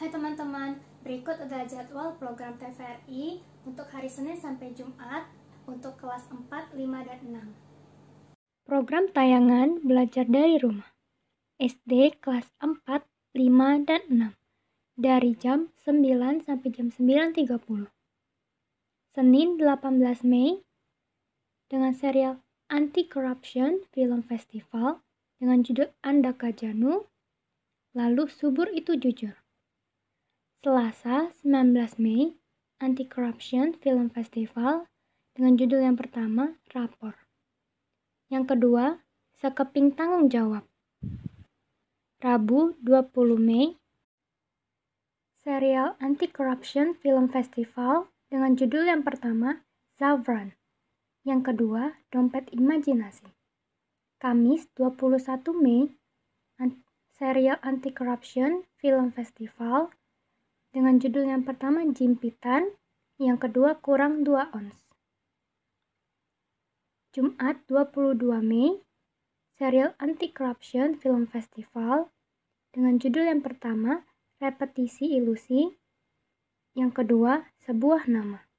Hai teman-teman, berikut adalah jadwal program TVRI untuk hari Senin sampai Jumat untuk kelas 4, 5, dan 6. Program tayangan belajar dari rumah SD kelas 4, 5, dan 6 dari jam 9 sampai jam 9.30. Senin 18 Mei dengan serial Anti Corruption Film Festival dengan judul Andaka Janu, lalu Subur Itu Jujur. Selasa 19 Mei, Anti-Corruption Film Festival dengan judul yang pertama, Rapor. Yang kedua, Sekeping Tanggung Jawab. Rabu 20 Mei, serial Anti-Corruption Film Festival dengan judul yang pertama, Zavran. Yang kedua, Dompet Imajinasi. Kamis 21 Mei, serial Anti-Corruption Film Festival dengan judul yang pertama Jimpitan, yang kedua kurang 2 ons. Jumat 22 Mei, serial Anti-Corruption Film Festival dengan judul yang pertama Repetisi Ilusi, yang kedua Sebuah Nama.